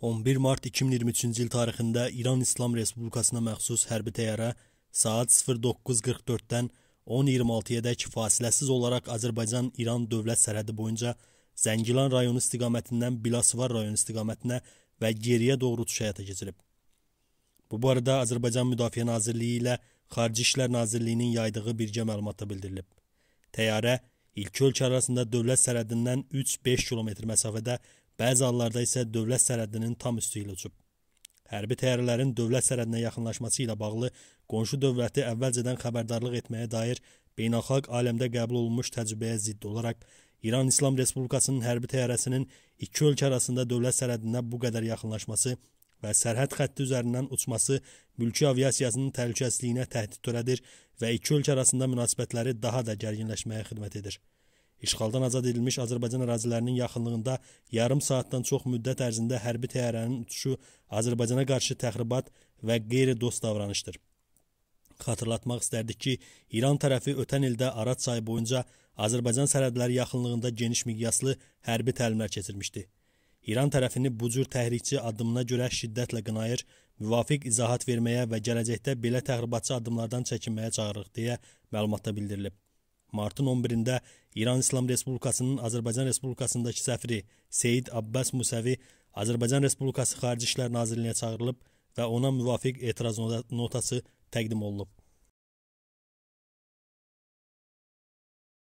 11 mart 2023-cü il tarixində İran İslam Respublikasına məxsus hərbi təyyarə saat 09:44-dən 10:26-yədək fasiləsiz olaraq Azərbaycan-İran dövlət sərhədi boyunca Zəngilan rayonu istiqamətindən Bilasvar rayonu istiqamətinə və geriyə doğru uçuş həyata keçirib. Bu barədə Azərbaycan Müdafiə Nazirliyi ilə Xarici İşlər Nazirliyinin yaydığı birgə məlumatda bildirilib. Təyyarə ilki ölkə arasında dövlət sərhədindən 3-5 kilometr məsafədə Bəzi hallarda isə dövlət sərhədinin tam üstü ilə uçub. Hərbi təyyarələrin dövlət sərhədinə yaxınlaşması ilə bağlı qonşu dövləti əvvəlcədən xəbərdarlıq etməyə dair beynəlxalq aləmdə qəbul olunmuş təcrübəyə zidd olaraq İran İslam Respublikasının hərbi təyyarəsinin iki ölkə arasında dövlət sərhədinə bu qədər yaxınlaşması və sərhəd xətti üzərindən uçması mülki aviasiyasının təhlükəsizliyinə təhdid törədir və iki ölkə arasında münasibətləri daha da gərginləşməyə xidmət edir. İşğaldan azad edilmiş Azərbaycan ərazilərinin yaxınlığında yarım saatdan çox müddət ərzində hərbi təyyarənin uçuşu Azərbaycana qarşı təxribat və qeyri-dost davranışdır. Xatırlatmaq istərdik ki, İran tərəfi ötən ildə Arad sayı boyunca Azərbaycan sərhədləri yaxınlığında geniş miqyaslı hərbi təlimlər keçirmişdi. İran tərəfini bu cür təhrikçi addımına görə şiddətlə qınayır, müvafiq izahat verməyə və gələcəkdə belə təxribatçı addımlardan çəkinməyə çağırırıq deyə məlumatda bildirilib. Martın 11-də İran İslam Respublikasının Azərbaycan Respublikasındakı səfiri Seyid Abbas Musəvi Azərbaycan Respublikası Xarici İşlər Nazirliyinə çağırılıb və ona müvafiq etiraz notası təqdim olunub.